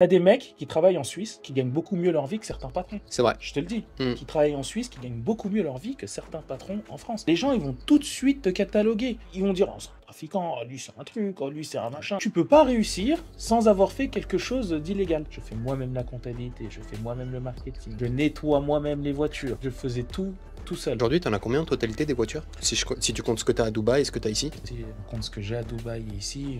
T'as des mecs qui travaillent en Suisse qui gagnent beaucoup mieux leur vie que certains patrons. C'est vrai. Je te le dis. Hmm. Qui travaillent en Suisse qui gagnent beaucoup mieux leur vie que certains patrons en France. Les gens, ils vont tout de suite te cataloguer. Ils vont dire, oh, c'est un trafiquant, oh, lui c'est un truc, oh, lui c'est un machin. Tu peux pas réussir sans avoir fait quelque chose d'illégal. Je fais moi-même la comptabilité, je fais moi-même le marketing, je nettoie moi-même les voitures, je faisais tout tout seul. Aujourd'hui, t'en as combien en totalité des voitures si, tu comptes ce que t'as à Dubaï et ce que t'as ici Si je compte ce que j'ai à Dubaï et ici,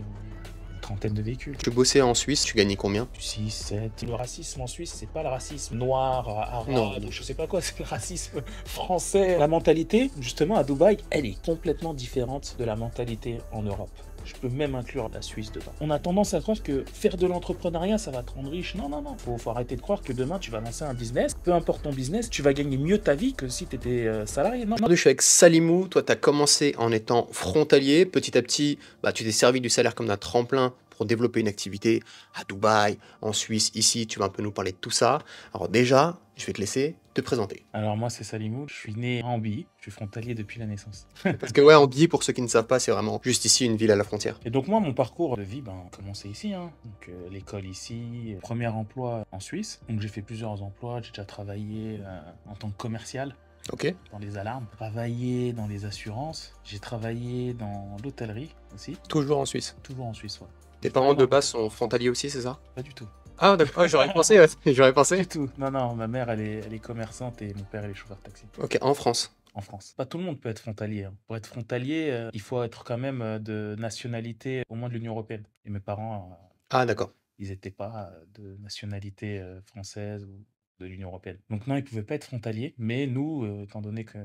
trentaine de véhicules. Tu bossais en Suisse, tu gagnais combien 6, 7. Le racisme en Suisse, c'est pas le racisme noir, euh, arabe, non. je sais pas quoi, c'est le racisme français. La mentalité, justement, à Dubaï, elle est complètement différente de la mentalité en Europe. Je peux même inclure la Suisse dedans. On a tendance à croire que faire de l'entrepreneuriat, ça va te rendre riche. Non, non, non. Faut, faut arrêter de croire que demain, tu vas lancer un business. Peu importe ton business, tu vas gagner mieux ta vie que si tu étais euh, salarié. Non, non. Je suis avec Salimou. Toi, tu as commencé en étant frontalier. Petit à petit, bah, tu t'es servi du salaire comme d'un tremplin pour développer une activité à Dubaï, en Suisse, ici. Tu vas un peu nous parler de tout ça. Alors déjà, je vais te laisser te présenter. Alors moi, c'est Salimou. Je suis né en bi Je suis frontalier depuis la naissance. Parce que ouais, Ambi, pour ceux qui ne savent pas, c'est vraiment juste ici une ville à la frontière. Et donc moi, mon parcours de vie, ben, commencé ici. Hein. Donc euh, l'école ici, euh, premier emploi en Suisse. Donc j'ai fait plusieurs emplois. J'ai déjà travaillé euh, en tant que commercial. Ok. Dans les alarmes, travaillé dans les assurances, j'ai travaillé dans l'hôtellerie aussi. Toujours en Suisse Toujours en Suisse, ouais. Tes parents de base sont frontaliers aussi, c'est ça Pas du tout. Ah, d'accord. Ah, j'aurais pensé, ouais. j'aurais pensé. du tout. Non, non, ma mère, elle est, elle est commerçante et mon père, il est chauffeur de taxi. Ok, en France en France. Pas tout le monde peut être frontalier. Hein. Pour être frontalier, euh, il faut être quand même euh, de nationalité euh, au moins de l'Union européenne. Et mes parents. ah, d'accord. Ils n'étaient pas de nationalité française ou de l'Union européenne. Donc non, ils ne pouvaient pas être frontaliers. Mais nous, étant donné que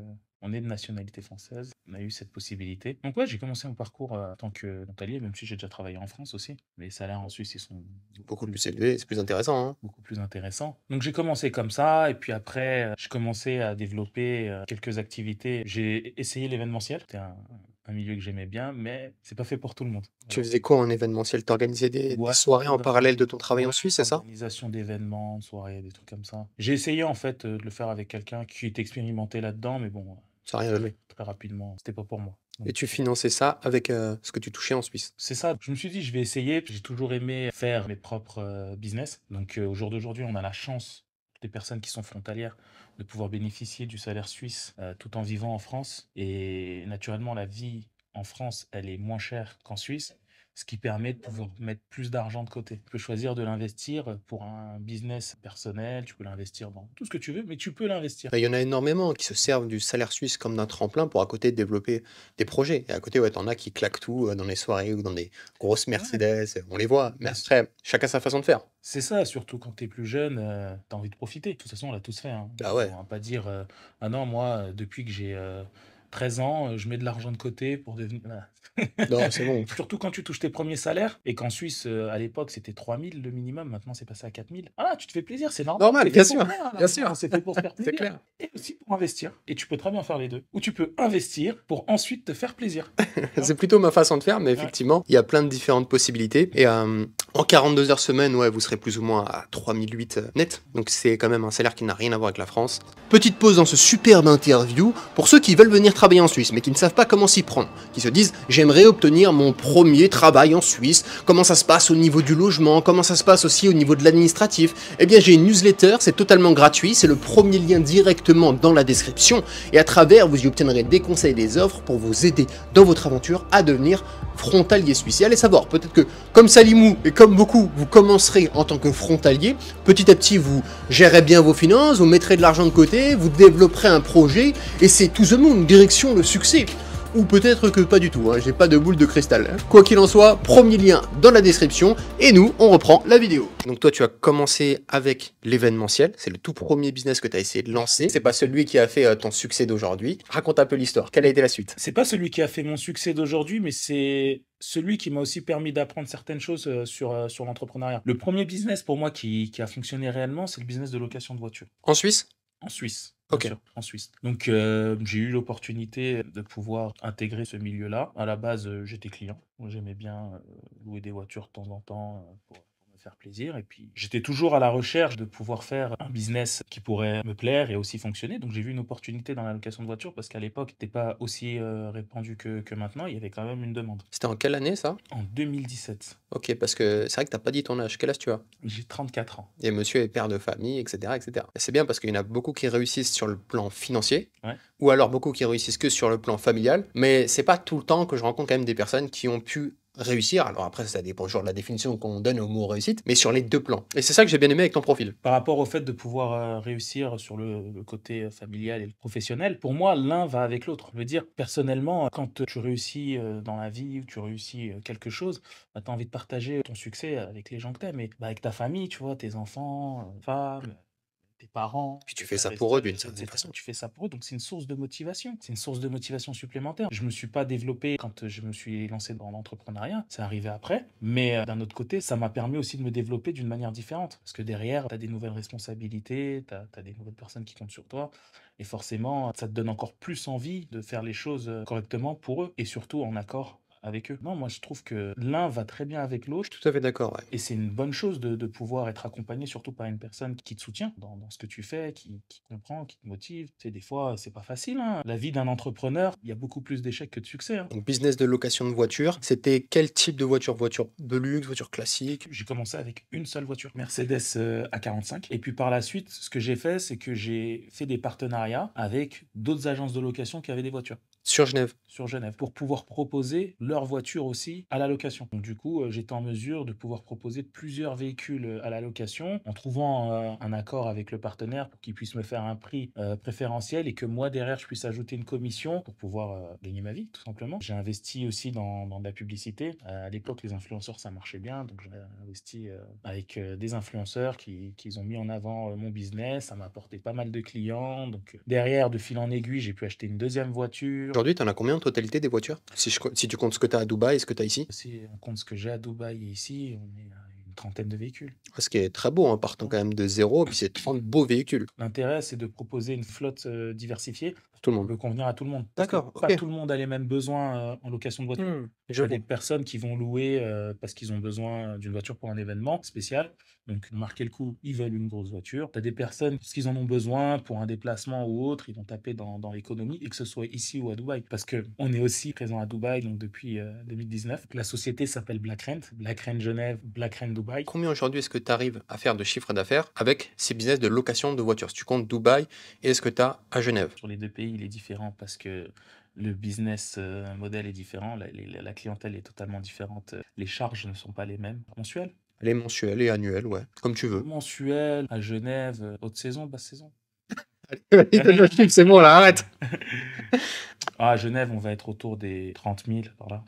on est de nationalité française, on a eu cette possibilité. Donc ouais, j'ai commencé mon parcours euh, en tant que frontalier, même si j'ai déjà travaillé en France aussi. Les salaires en Suisse, ils sont beaucoup plus élevés, c'est plus intéressant. Hein. beaucoup plus intéressant. Donc j'ai commencé comme ça, et puis après, euh, j'ai commencé à développer euh, quelques activités. J'ai essayé l'événementiel, c'était un, milieu que j'aimais bien, mais c'est pas fait pour tout le monde. Tu faisais quoi en événementiel T'organisais des, des soirées en parallèle de ton travail en Suisse, c'est ça Organisation d'événements, soirées, des trucs comme ça. J'ai essayé en fait de le faire avec quelqu'un qui était expérimenté là-dedans, mais bon, ça rien Très rapidement. C'était pas pour moi. Et tu euh, finançais ça avec euh, ce que tu touchais en Suisse C'est ça. Je me suis dit, je vais essayer. J'ai toujours aimé faire mes propres euh, business. Donc, au jour d'aujourd'hui, on a la chance, des personnes qui sont frontalières, de pouvoir bénéficier du salaire suisse tout en vivant en France. Et naturellement, la vie en France, elle est moins chère qu'en Suisse ce qui permet de pouvoir mettre plus d'argent de côté. Tu peux choisir de l'investir pour un business personnel, tu peux l'investir dans tout ce que tu veux, mais tu peux l'investir. Bah, il y en a énormément qui se servent du salaire suisse comme d'un tremplin pour à côté développer des projets. Et à côté, ouais, t'en as qui claquent tout euh, dans les soirées ou dans des grosses Mercedes, euh, on les voit. Mais chacun sa façon de faire. C'est ça, surtout quand t'es plus jeune, tu euh, t'as envie de profiter. De toute façon, on l'a tous fait. Hein. Ah ouais. va pas dire, ah non, moi, depuis que j'ai... 13 ans, euh, je mets de l'argent de côté pour devenir. non, c'est bon. Surtout quand tu touches tes premiers salaires et qu'en Suisse, euh, à l'époque, c'était 3000 le minimum. Maintenant, c'est passé à 4000. Ah, tu te fais plaisir, c'est normal. Normal, bien sûr. Hein. bien sûr. C'est fait pour faire plaisir. c'est clair. Et aussi pour investir. Et tu peux très bien faire les deux. Ou tu peux investir pour ensuite te faire plaisir. c'est plutôt ma façon de faire, mais effectivement, il y a plein de différentes possibilités. Et euh, en 42 heures semaine, ouais, vous serez plus ou moins à 3008 euh, net. Donc c'est quand même un salaire qui n'a rien à voir avec la France. Petite pause dans ce superbe interview pour ceux qui veulent venir travailler en Suisse mais qui ne savent pas comment s'y prendre, qui se disent j'aimerais obtenir mon premier travail en Suisse, comment ça se passe au niveau du logement, comment ça se passe aussi au niveau de l'administratif. Eh bien j'ai une newsletter, c'est totalement gratuit, c'est le premier lien directement dans la description et à travers vous y obtiendrez des conseils et des offres pour vous aider dans votre aventure à devenir frontalier suisse. Et allez savoir, peut-être que comme Salimou et comme comme beaucoup, vous commencerez en tant que frontalier, petit à petit vous gérez bien vos finances, vous mettrez de l'argent de côté, vous développerez un projet, et c'est tout the une direction le succès ou peut-être que pas du tout, hein, j'ai pas de boule de cristal. Hein. Quoi qu'il en soit, premier lien dans la description, et nous, on reprend la vidéo. Donc toi, tu as commencé avec l'événementiel, c'est le tout premier business que tu as essayé de lancer, c'est pas celui qui a fait euh, ton succès d'aujourd'hui. Raconte un peu l'histoire, quelle a été la suite C'est pas celui qui a fait mon succès d'aujourd'hui, mais c'est celui qui m'a aussi permis d'apprendre certaines choses euh, sur, euh, sur l'entrepreneuriat. Le premier business pour moi qui, a fonctionné réellement, c'est le business de location de voitures. En Suisse En Suisse. Ok. en Suisse. Donc euh, j'ai eu l'opportunité de pouvoir intégrer ce milieu-là. À la base, j'étais client. J'aimais bien louer des voitures de temps en temps pour faire plaisir. Et puis, j'étais toujours à la recherche de pouvoir faire un business qui pourrait me plaire et aussi fonctionner. Donc, j'ai vu une opportunité dans la location de voiture parce qu'à l'époque, n'était pas aussi euh, répandu que, maintenant. Il y avait quand même une demande. C'était en quelle année ça En 2017. Ok, parce que c'est vrai que tu n'as pas dit ton âge. Quel âge tu as J'ai 34 ans. Et monsieur est père de famille, etc. etc. c'est bien parce qu'il y en a beaucoup qui réussissent sur le plan financier ou alors beaucoup qui réussissent que sur le plan familial. Mais c'est pas tout le temps que je rencontre quand même des personnes qui ont pu réussir. Alors après, ça dépend toujours de la définition qu'on donne au mot réussite, mais sur les deux plans. Et c'est ça que j'ai bien aimé avec ton profil. Par rapport au fait de pouvoir euh, réussir sur le, côté euh, familial et le professionnel, pour moi, l'un va avec l'autre. Je veux dire, personnellement, euh, quand tu réussis dans la vie ou tu réussis quelque chose, bah, tu as envie de partager ton succès avec les gens que tu aimes, et, bah, avec ta famille, tu vois, tes enfants, femmes parents. Puis tu fais ça pour eux d'une certaine façon. Tu fais ça pour eux, donc c'est une source de motivation. C'est une source de motivation supplémentaire. Je me suis pas développé quand je me suis lancé dans l'entrepreneuriat, c'est arrivé après. Mais euh, d'un autre côté, ça m'a permis aussi de me développer d'une manière différente. Parce que derrière, tu as des nouvelles responsabilités, tu as, as des nouvelles personnes qui comptent sur toi. Et forcément, ça te donne encore plus envie de faire les choses euh, correctement pour eux et surtout en accord avec eux. Non, moi je trouve que l'un va très bien avec l'autre. Tout à fait d'accord. Ouais. Et c'est une bonne chose de, pouvoir être accompagné surtout par une personne qui te soutient dans, ce que tu fais, qui, comprend, qui te motive. Tu sais, des fois, c'est pas facile. Hein. La vie d'un entrepreneur, il y a beaucoup plus d'échecs que de succès. Hein. Donc business de location de voiture, c'était quel type de voiture Voiture de luxe, voiture classique J'ai commencé avec une seule voiture, Mercedes euh, A45. Et puis par la suite, ce que j'ai fait, c'est que j'ai fait des partenariats avec d'autres agences de location qui avaient des voitures. Sur Genève. Sur Genève, pour pouvoir proposer leur voiture aussi à la location. Donc, du coup, euh, j'étais en mesure de pouvoir proposer plusieurs véhicules euh, à la location en trouvant euh, un accord avec le partenaire pour qu'il puisse me faire un prix préférentiel et que moi, derrière, je puisse ajouter une commission pour pouvoir gagner ma vie, tout simplement. J'ai investi aussi dans, de la publicité. à l'époque, les influenceurs, ça marchait bien. Donc, j'ai investi avec des influenceurs qui, qui, ont mis en avant mon business. Ça m'a apporté pas mal de clients. Donc, derrière, de fil en aiguille, j'ai pu acheter une deuxième voiture Aujourd'hui, tu en as combien en totalité des voitures si, tu comptes ce que tu as à Dubaï et ce que tu as ici Si on compte ce que j'ai à Dubaï et ici, on est à une trentaine de véhicules. Ah, ce qui est très beau, en hein, partant quand même de zéro, puis c'est 30 beaux véhicules. L'intérêt, c'est de proposer une flotte euh, diversifiée. Tout le monde. peut convenir à tout le monde. D'accord. Pas tout le monde a les mêmes besoins euh, en location de voiture. Il y a des personnes qui vont louer euh, parce qu'ils ont besoin d'une voiture pour un événement spécial. Donc, marquer le coup, ils veulent une grosse voiture. Tu as des personnes, parce qu'ils en ont besoin pour un déplacement ou autre, ils vont taper dans, l'économie, et que ce soit ici ou à Dubaï. Parce qu'on est aussi présent à Dubaï donc depuis 2019. Euh, La société s'appelle Black Rent, Black Rent Genève, Black Rent Dubaï. Combien aujourd'hui est-ce que tu arrives à faire de chiffre d'affaires avec ces business de location de voitures Si tu comptes Dubaï et est ce que tu as à Genève Sur les deux pays, il est différent parce que le business euh, model est différent, la, clientèle est totalement différente, euh, les charges ne sont pas les mêmes mensuelles. Les mensuelles et annuelles, ouais, comme tu veux. Mensuelles, à Genève, euh, haute saison, basse saison. c'est bon, là, arrête. Ah, à Genève, on va être autour des 30 000 par là.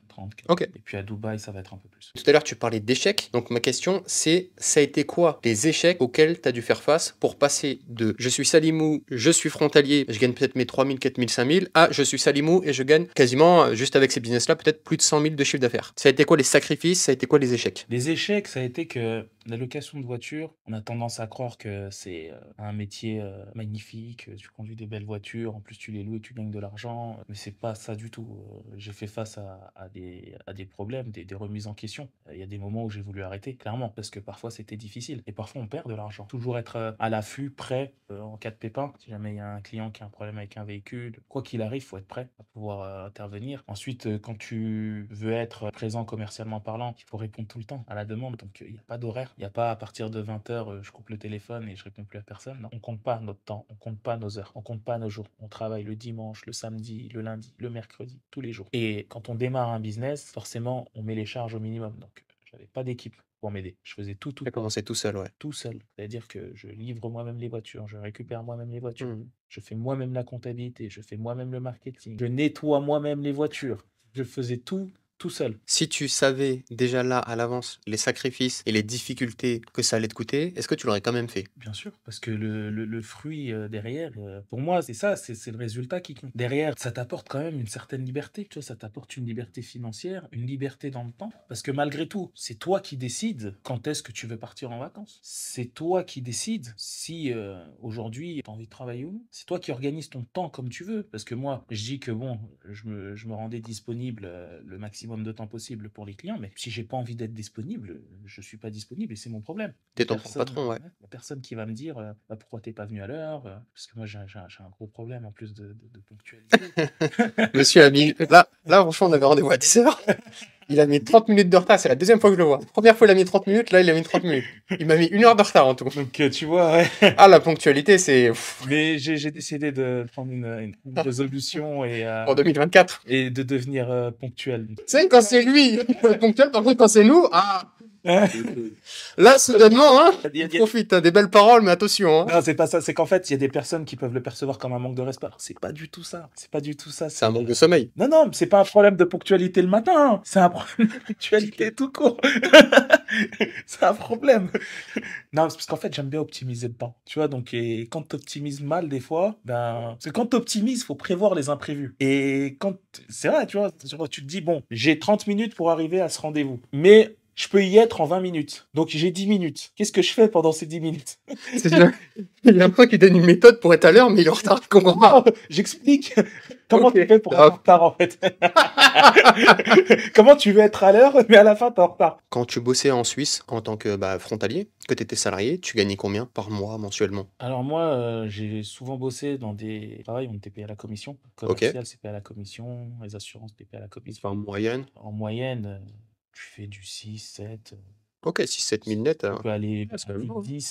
Et puis à Dubaï, ça va être un peu plus. Tout à l'heure, tu parlais d'échecs. Donc ma question, c'est ça a été quoi les échecs auxquels tu as dû faire face pour passer de je suis Salimou, je suis frontalier, je gagne peut-être mes 3000, 4000, 5000 à je suis Salimou et je gagne quasiment, euh, juste avec ces business-là, peut-être plus de 100 000 de chiffre d'affaires. Ça a été quoi les sacrifices Ça a été quoi les échecs Les échecs, ça a été que la location de voiture, on a tendance à croire que c'est euh, un métier euh, magnifique, tu conduis des belles voitures, en plus tu les loues et tu gagnes de l'argent, mais c'est pas ça du tout. J'ai fait face à des à des problèmes, des, remises en question. Euh, il y a des moments où j'ai voulu arrêter, clairement, parce que parfois c'était difficile. Et parfois on perd de l'argent. Toujours être euh, à l'affût, prêt euh, en cas de pépin. Si jamais il y a un client qui a un problème avec un véhicule, quoi qu'il arrive, il faut être prêt à pouvoir intervenir. Ensuite, quand tu veux être présent commercialement parlant, il faut répondre tout le temps à la demande. Donc il n'y a pas d'horaire. Il n'y a pas à partir de 20h, je coupe le téléphone et je réponds plus à personne. Non. On compte pas notre temps, on compte pas nos heures, on compte pas nos jours. On travaille le dimanche, le samedi, le lundi, le mercredi, tous les jours. Et quand on démarre un business, forcément, on met les charges au minimum. Donc, j'avais pas d'équipe pour m'aider. Je faisais tout, tout. Tu commencé tout seul, ouais. Tout seul. C'est-à-dire que je livre moi-même les voitures, je récupère moi-même les voitures, mmh. je fais moi-même la comptabilité, je fais moi-même le marketing, je nettoie moi-même les voitures. Je faisais tout tout seul. Si tu savais déjà là à l'avance les sacrifices et les difficultés que ça allait te coûter, est-ce que tu l'aurais quand même fait Bien sûr, parce que le, fruit euh, derrière, euh, pour moi, c'est ça, c'est le résultat qui compte. Derrière, ça t'apporte quand même une certaine liberté, tu vois, ça t'apporte une liberté financière, une liberté dans le temps, parce que malgré tout, c'est toi qui décides quand est-ce que tu veux partir en vacances. C'est toi qui décides si euh, aujourd'hui tu as envie de travailler ou non. C'est toi qui organises ton temps comme tu veux, parce que moi, je dis que bon, je me, rendais disponible le maximum de temps possible pour les clients. Mais si j'ai pas envie d'être disponible, je suis pas disponible et c'est mon problème. T'es ton patron, ouais. personne qui va me dire euh, bah, pourquoi t'es pas venu à l'heure, euh, parce que moi j'ai un, gros problème en plus de, ponctualité. Monsieur Ami, là, là franchement on avait rendez-vous à 10 h Il a mis 30 minutes de retard, c'est la deuxième fois que je le vois. La première fois, il a mis 30 minutes, là, il a mis 30 minutes. Il m'a mis une heure de retard en tout. Donc, euh, tu vois, ouais. Ah, la ponctualité, c'est. Mais j'ai décidé de prendre une, résolution et. Euh, en 2024. Et de devenir euh, ponctuel. Tu sais, quand c'est lui, ponctuel, par contre, quand c'est nous, ah, Hein Là, soudainement, hein, profite, hein, des belles paroles, mais attention. Hein. Non, c'est pas ça. C'est qu'en fait, il y a des personnes qui peuvent le percevoir comme un manque de respect. C'est pas du tout ça. C'est pas du tout ça. C'est un manque de sommeil. Non, non, c'est pas un problème de ponctualité le matin. Hein. C'est un problème de ponctualité tout court. c'est un problème. Non, c'est parce qu'en fait, j'aime bien optimiser le temps. Tu vois, donc, et quand t'optimises mal des fois, ben, parce que quand t'optimises, faut prévoir les imprévus. Et quand, c'est vrai, tu vois, tu te dis, bon, j'ai 30 minutes pour arriver à ce rendez-vous. Mais je peux y être en 20 minutes. Donc j'ai 10 minutes. Qu'est-ce que je fais pendant ces 10 minutes Il y a un point qui donne une méthode pour être à l'heure, mais il en retard, J'explique. Comment tu fais pour en retard, en fait Comment tu veux être à l'heure, mais à la fin, tu en retard Quand tu bossais en Suisse en tant que bah, frontalier, que tu étais salarié, tu gagnais combien par mois mensuellement Alors moi, euh, j'ai souvent bossé dans des... Pareil, on était payé à la commission. Commercial, c'est payé à la commission. Les assurances, payé à la commission. en moyenne En moyenne... Euh, tu fais du 6, 7. Euh, ok, 6, 7 000 net. Tu peux aller 10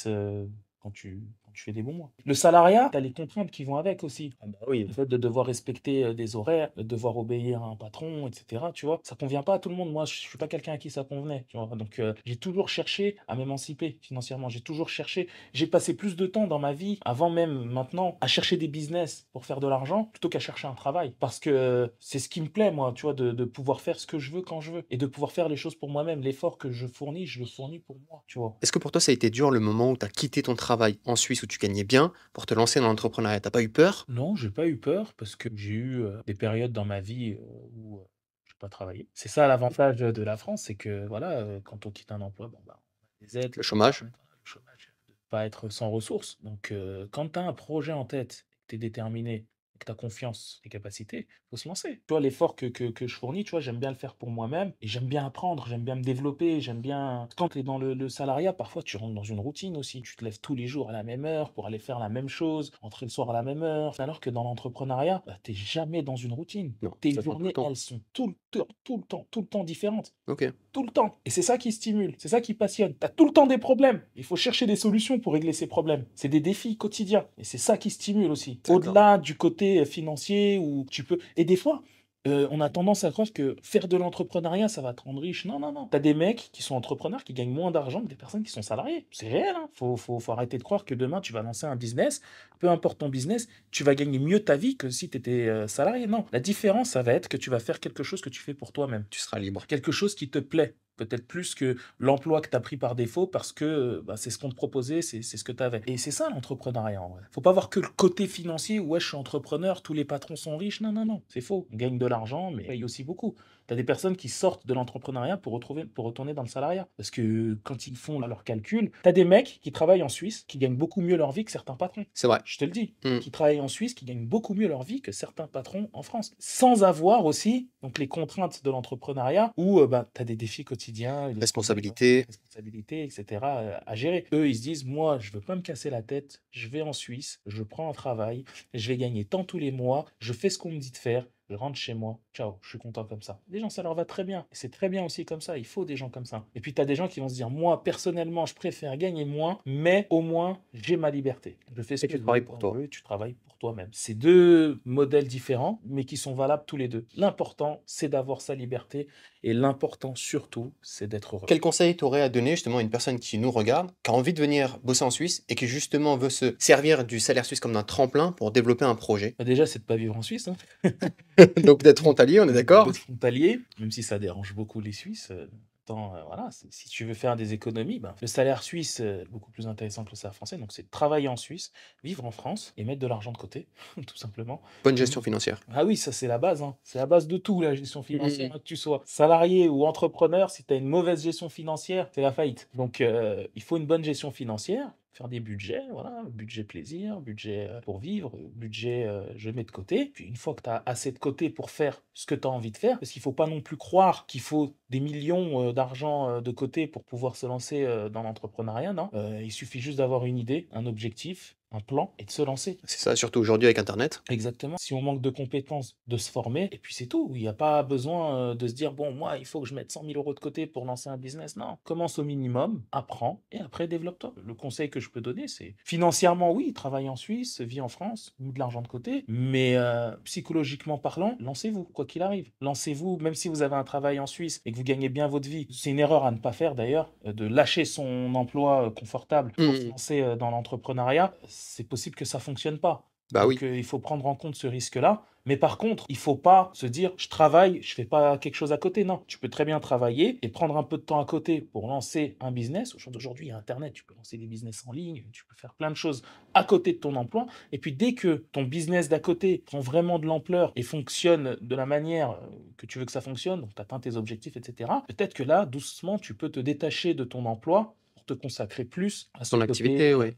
ah, euh, quand tu tu fais des bons mois. Le salariat, tu as les contraintes qui vont avec aussi. Ah bah oui. Le fait de devoir respecter euh, des horaires, de devoir obéir à un patron, etc. Tu vois, ça convient pas à tout le monde. Moi, je suis pas quelqu'un à qui ça convenait. Tu vois, donc euh, j'ai toujours cherché à m'émanciper financièrement. J'ai toujours cherché. J'ai passé plus de temps dans ma vie, avant même maintenant, à chercher des business pour faire de l'argent plutôt qu'à chercher un travail. Parce que euh, c'est ce qui me plaît, moi, tu vois, de, de pouvoir faire ce que je veux quand je veux et de pouvoir faire les choses pour moi-même. L'effort que je fournis, je le fournis pour moi, tu vois. Est-ce que pour toi, ça a été dur le moment où tu as quitté ton travail en Suisse tu gagnais bien pour te lancer dans l'entrepreneuriat T'as pas eu peur Non, j'ai pas eu peur parce que j'ai eu des périodes dans ma vie où j'ai pas travaillé. C'est ça l'avantage de la France, c'est que voilà, quand on quitte un emploi, bon, bah, on a des aides. Le chômage. Le chômage. Euh, pas être sans ressources. Donc, quand tu as un projet en tête, tu es déterminé, que ta confiance, tes capacités, faut se lancer. Tu vois, l'effort que, je fournis, tu vois, j'aime bien le faire pour moi-même et j'aime bien apprendre, j'aime bien me développer, j'aime bien. Quand tu es dans le, salariat, parfois tu rentres dans une routine aussi. Tu te lèves tous les jours à la même heure pour aller faire la même chose, rentrer le soir à la même heure. Alors que dans l'entrepreneuriat, bah, tu n'es jamais dans une routine. Tes journées, elles sont tout le, temps, tout le temps, tout le temps différentes. Ok tout le temps. Et c'est ça qui stimule, c'est ça qui passionne. Tu as tout le temps des problèmes. Il faut chercher des solutions pour régler ces problèmes. C'est des défis quotidiens. Et c'est ça qui stimule aussi. Au-delà du côté euh, financier où tu peux... Et des fois, euh, on a tendance à croire que faire de l'entrepreneuriat, ça va te rendre riche. Non, non, non. T'as des mecs qui sont entrepreneurs qui gagnent moins d'argent que des personnes qui sont salariées. C'est réel. Hein. Faut, faut, arrêter de croire que demain, tu vas lancer un business. Peu importe ton business, tu vas gagner mieux ta vie que si tu étais euh, salarié. Non. La différence, ça va être que tu vas faire quelque chose que tu fais pour toi-même. Tu seras libre. Quelque chose qui te plaît peut-être plus que l'emploi que tu as pris par défaut parce que bah, c'est ce qu'on te proposait, c'est ce que tu avais. Et c'est ça l'entrepreneuriat en vrai. Faut pas voir que le côté financier, ouais, je suis entrepreneur, tous les patrons sont riches. Non, non, non, c'est faux. On gagne de l'argent, mais on paye aussi beaucoup tu as des personnes qui sortent de l'entrepreneuriat pour, pour retourner dans le salariat. Parce que euh, quand ils font leurs calculs, tu as des mecs qui travaillent en Suisse qui gagnent beaucoup mieux leur vie que certains patrons. C'est vrai. Je te le dis. Hmm. Qui travaillent en Suisse qui gagnent beaucoup mieux leur vie que certains patrons en France. Sans avoir aussi donc, les contraintes de l'entrepreneuriat où euh, bah, tu as des défis quotidiens. Responsabilité. Responsabilité, etc. Euh, à gérer. Eux, ils se disent moi, je veux pas me casser la tête. Je vais en Suisse. Je prends un travail. Je vais gagner tant tous les mois. Je fais ce qu'on me dit de faire je rentre chez moi, ciao, je suis content comme ça. Les gens, ça leur va très bien. c'est très bien aussi comme ça, il faut des gens comme ça. Et puis, tu as des gens qui vont se dire, moi, personnellement, je préfère gagner moins, mais au moins, j'ai ma liberté. Je fais ce et que tu travailles pour toi. tu travailles toi-même. C'est deux modèles différents, mais qui sont valables tous les deux. L'important, c'est d'avoir sa liberté et l'important surtout, c'est d'être heureux. Quel conseil tu aurais à donner justement à une personne qui nous regarde, qui a envie de venir bosser en Suisse et qui justement veut se servir du salaire suisse comme d'un tremplin pour développer un projet bah, Déjà, c'est de ne pas vivre en Suisse. Hein. Donc d'être frontalier, on est d'accord D'être frontalier, même si ça dérange beaucoup les Suisses. Euh, euh, voilà, si tu veux faire des économies, ben, le salaire suisse euh, est beaucoup plus intéressant que le salaire français. Donc, c'est travailler en Suisse, vivre en France et mettre de l'argent de côté, tout simplement. Bonne gestion financière. Ah oui, ça, c'est la base. Hein. C'est la base de tout, la gestion mmh, mmh. financière. Hein, que tu sois salarié ou entrepreneur, si tu as une mauvaise gestion financière, c'est la faillite. Donc, euh, il faut une bonne gestion financière faire des budgets, voilà, budget plaisir, budget euh, pour vivre, budget euh, je mets de côté. Puis une fois que tu as assez de côté pour faire ce que tu as envie de faire, parce qu'il faut pas non plus croire qu'il faut des millions euh, d'argent de côté pour pouvoir se lancer dans l'entrepreneuriat, non Il suffit juste d'avoir une idée, un objectif, un plan et de se lancer. C'est ça, surtout aujourd'hui avec Internet. Exactement. Si on manque de compétences, de se former, et puis c'est tout. Il n'y a pas besoin euh, de se dire, bon, moi, il faut que je mette 100 000 euros de côté pour lancer un business. Non, commence au minimum, apprends et après développe-toi. Le conseil que je peux donner, c'est financièrement, oui, travaille en Suisse, vis en France, ou de l'argent de côté, mais euh, psychologiquement parlant, lancez-vous, quoi qu'il arrive. Lancez-vous, même si vous avez un travail en Suisse et que vous gagnez bien votre vie. C'est une erreur à ne pas faire d'ailleurs, euh, de lâcher son emploi confortable pour mmh. se lancer dans l'entrepreneuriat c'est possible que ça fonctionne pas. Bah oui. Euh, il faut prendre en compte ce risque-là. Mais par contre, il faut pas se dire je travaille, je fais pas quelque chose à côté. Non, tu peux très bien travailler et prendre un peu de temps à côté pour lancer un business. Aujourd'hui, il y a Internet, tu peux lancer des business en ligne, tu peux faire plein de choses à côté de ton emploi. Et puis dès que ton business d'à côté prend vraiment de l'ampleur et fonctionne de la manière euh, que tu veux que ça fonctionne, donc tu atteins tes objectifs, etc., peut-être que là, doucement, tu peux te détacher de ton emploi pour te consacrer plus à son activité, ouais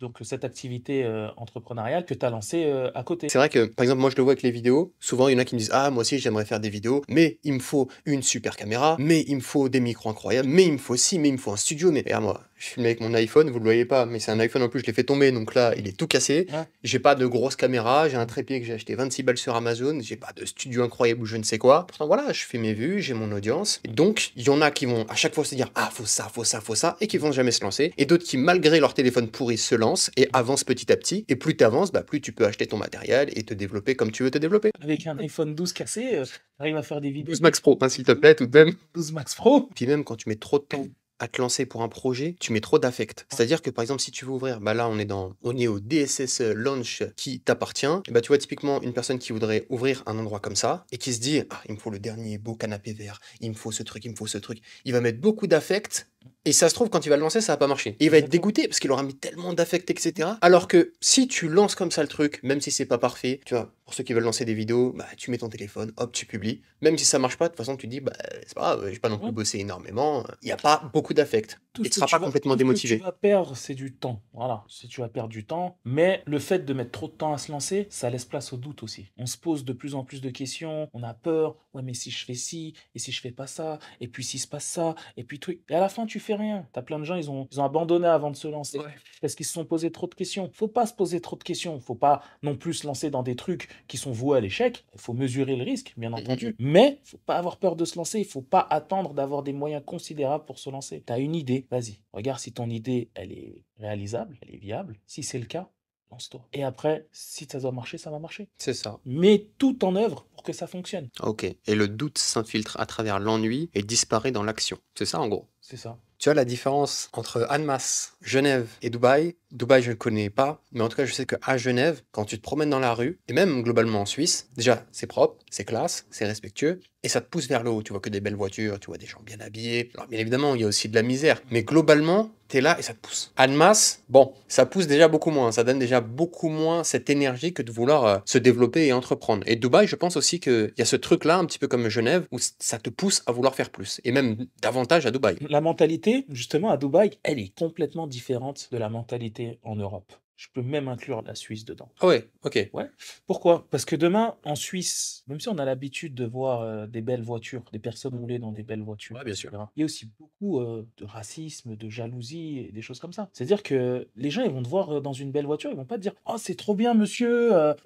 donc cette activité euh, entrepreneuriale que tu as lancée euh, à côté. C'est vrai que, par exemple, moi je le vois avec les vidéos, souvent il y en a qui me disent Ah, moi aussi j'aimerais faire des vidéos, mais il me faut une super caméra, mais il me faut des micros incroyables, mais il me faut aussi mais il me faut un studio, mais regarde moi, je filme avec mon iPhone, vous ne le voyez pas, mais c'est un iPhone en plus, je l'ai fait tomber, donc là, il est tout cassé. J'ai pas de grosse caméra, j'ai un trépied que j'ai acheté 26 balles sur Amazon, j'ai pas de studio incroyable ou je ne sais quoi. Pourtant, voilà, je fais mes vues, j'ai mon audience. Et donc, il y en a qui vont à chaque fois se dire Ah, faut ça, faut ça, faut ça, et qui vont jamais se lancer. Et d'autres qui, malgré leur téléphone pourri, se lancent et avancent petit à petit. Et plus tu avances, bah, plus tu peux acheter ton matériel et te développer comme tu veux te développer. Avec un iPhone 12 cassé, j'arrive euh, arrive à faire des vidéos. 12 Max Pro, hein, s'il te plaît, tout de même. 12 Max Pro. Puis même quand tu mets trop de temps à te lancer pour un projet, tu mets trop d'affect. C'est-à-dire que par exemple, si tu veux ouvrir, bah là on est dans, on est au DSS euh, launch qui t'appartient. Et bah tu vois typiquement une personne qui voudrait ouvrir un endroit comme ça et qui se dit, ah, il me faut le dernier beau canapé vert, il me faut ce truc, il me faut ce truc. Il va mettre beaucoup d'affect et ça se trouve, quand il va le lancer, ça va pas marcher. Et il va être dégoûté parce qu'il aura mis tellement d'affect, etc. Alors que si tu lances comme ça le truc, même si c'est pas parfait, tu vois, pour ceux qui veulent lancer des vidéos, bah, tu mets ton téléphone, hop, tu publies. Même si ça marche pas, de toute façon, tu dis, bah, c'est pas grave, j'ai pas non plus bossé énormément. Euh, il n'y a pas beaucoup d'affect. Et tu seras pas complètement démotivé. Ce que tu vas perdre, c'est du temps. Voilà. Si tu vas perdre du temps. Mais le fait de mettre trop de temps à se lancer, ça laisse place au doute aussi. On se pose de plus en plus de questions. On a peur. Ouais, mais si je fais ci, et si je fais pas ça, et puis si se passe ça, et puis truc. Et à la fin, tu tu fais rien. T'as plein de gens, ils ont, ils ont abandonné avant de se lancer parce qu'ils se sont posés trop de questions. Faut pas se poser trop de questions. Faut pas non plus se lancer dans des trucs qui sont voués à l'échec. Il Faut mesurer le risque, bien entendu. Mais faut pas avoir peur de se lancer. Il faut pas attendre d'avoir des moyens considérables pour se lancer. T'as une idée, vas-y. Regarde si ton idée, elle est réalisable, elle est viable. Si c'est le cas, lance-toi. Et après, si ça doit marcher, ça va marcher. C'est ça. Mets tout en œuvre pour que ça fonctionne. Ok. Et le doute s'infiltre à travers l'ennui et disparaît dans l'action. C'est ça en gros. C'est ça. Tu vois la différence entre Annemasse, Genève et Dubaï Dubaï, je ne connais pas, mais en tout cas, je sais qu'à Genève, quand tu te promènes dans la rue, et même globalement en Suisse, déjà, c'est propre, c'est classe, c'est respectueux, et ça te pousse vers le haut. Tu vois que des belles voitures, tu vois des gens bien habillés. Alors, bien évidemment, il y a aussi de la misère. Mais globalement, tu es là et ça te pousse. Almas, bon, ça pousse déjà beaucoup moins. Ça donne déjà beaucoup moins cette énergie que de vouloir euh, se développer et entreprendre. Et Dubaï, je pense aussi qu'il y a ce truc-là, un petit peu comme Genève, où ça te pousse à vouloir faire plus. Et même davantage à Dubaï. La mentalité, justement, à Dubaï, elle est complètement différente de la mentalité en Europe je peux même inclure la Suisse dedans. Ah ouais, ok. Ouais. Pourquoi Parce que demain, en Suisse, même si on a l'habitude de voir euh, des belles voitures, des personnes rouler dans des belles voitures, bien sûr. il y a aussi beaucoup euh, de racisme, de jalousie et des choses comme ça. C'est-à-dire que les gens, ils vont te voir euh, dans une belle voiture, ils vont pas te dire « Oh, c'est trop bien, monsieur,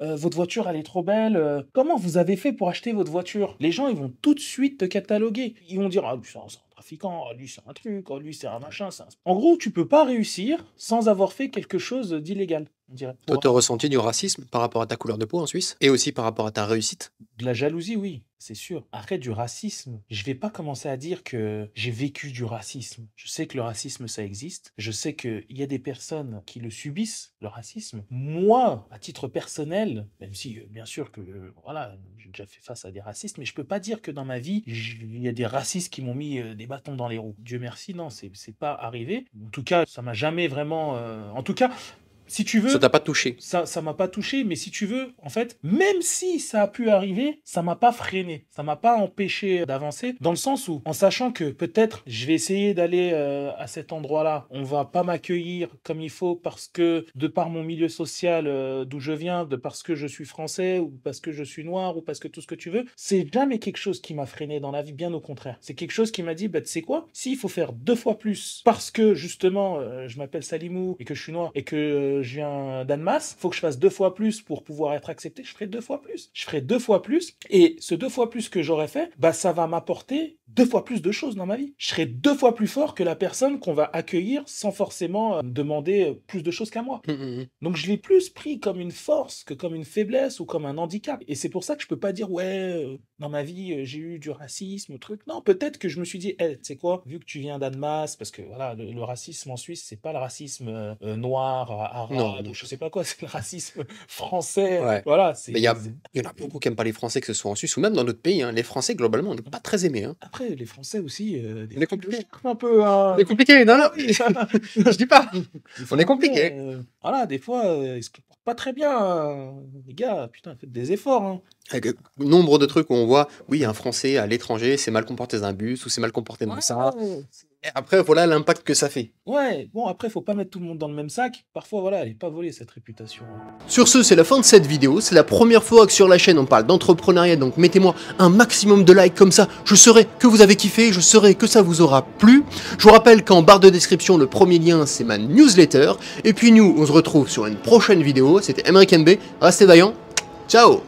votre voiture, elle est trop belle. comment vous avez fait pour acheter votre voiture ?» Les gens, ils vont tout de suite te cataloguer. Ils vont dire « Ah, oh, ça Oh, lui c'est un truc, oh, lui c'est un machin. En gros, tu peux pas réussir sans avoir fait quelque chose d'illégal on Toi, tu as ressenti du racisme par rapport à ta couleur de peau en Suisse et aussi par rapport à ta réussite De la jalousie, oui, c'est sûr. Après, du racisme, je vais pas commencer à dire que j'ai vécu du racisme. Je sais que le racisme, ça existe. Je sais qu'il y a des personnes qui le subissent, le racisme. Moi, à titre personnel, même si, euh, bien sûr, que euh, voilà, j'ai déjà fait face à des racistes, mais je peux pas dire que dans ma vie, il y a des racistes qui m'ont mis euh, des bâtons dans les roues. Dieu merci, non, c'est pas arrivé. En tout cas, ça m'a jamais vraiment. en tout cas, si tu veux. Ça t'a pas touché. Ça, ça m'a pas touché, mais si tu veux, en fait, même si ça a pu arriver, ça m'a pas freiné, ça m'a pas empêché d'avancer, dans le sens où, en sachant que peut-être je vais essayer d'aller euh, à cet endroit-là, on va pas m'accueillir comme il faut parce que de par mon milieu social euh, d'où je viens, de parce que je suis français ou parce que je suis noir ou parce que tout ce que tu veux, c'est jamais quelque chose qui m'a freiné dans la vie, bien au contraire. C'est quelque chose qui m'a dit, bah tu sais quoi, s'il faut faire deux fois plus parce que justement euh, je m'appelle Salimou et que je suis noir et que je viens d'Annemasse, faut que je fasse deux fois plus pour pouvoir être accepté, je ferai deux fois plus. Je ferai deux fois plus, et ce deux fois plus que j'aurais fait, bah, ça va m'apporter deux fois plus de choses dans ma vie. Je serai deux fois plus fort que la personne qu'on va accueillir sans forcément euh, demander euh, plus de choses qu'à moi. Mmh, mmh, mmh. Donc je l'ai plus pris comme une force que comme une faiblesse ou comme un handicap. Et c'est pour ça que je peux pas dire ouais euh, dans ma vie j'ai eu du racisme ou truc. Non, peut-être que je me suis dit tu sais quoi, vu que tu viens d'Annemasse parce que voilà le, racisme en Suisse c'est pas le racisme noir arabe non, je sais pas quoi, c'est le racisme français. Voilà, il y, en a beaucoup qui aiment pas les Français que ce soit en Suisse ou même dans notre pays. Hein. Les Français globalement on sont pas très aimés. Hein les Français aussi. Euh, on est compliqué. Un peu, hein. On est compliqué, non, non, ah je dis pas. On est compliqué. Euh, voilà, des fois, euh, ils se comportent pas très bien. Hein. Les gars, putain, des efforts. Hein. Avec nombre de trucs où on voit, oui, un Français à l'étranger s'est mal comporté dans un bus ou s'est mal comporté dans ça. Et après, voilà l'impact que ça fait. Ouais, bon, après, faut pas mettre tout le monde dans le même sac. Parfois, voilà, elle est pas volée, cette réputation. Hein. Sur ce, c'est la fin de cette vidéo. C'est la première fois que sur la chaîne, on parle d'entrepreneuriat. Donc, mettez-moi un maximum de likes comme ça. Je saurai que vous avez kiffé. Je saurai que ça vous aura plu. Je vous rappelle qu'en barre de description, le premier lien, c'est ma newsletter. Et puis, nous, on se retrouve sur une prochaine vidéo. C'était American B. Restez vaillants. Ciao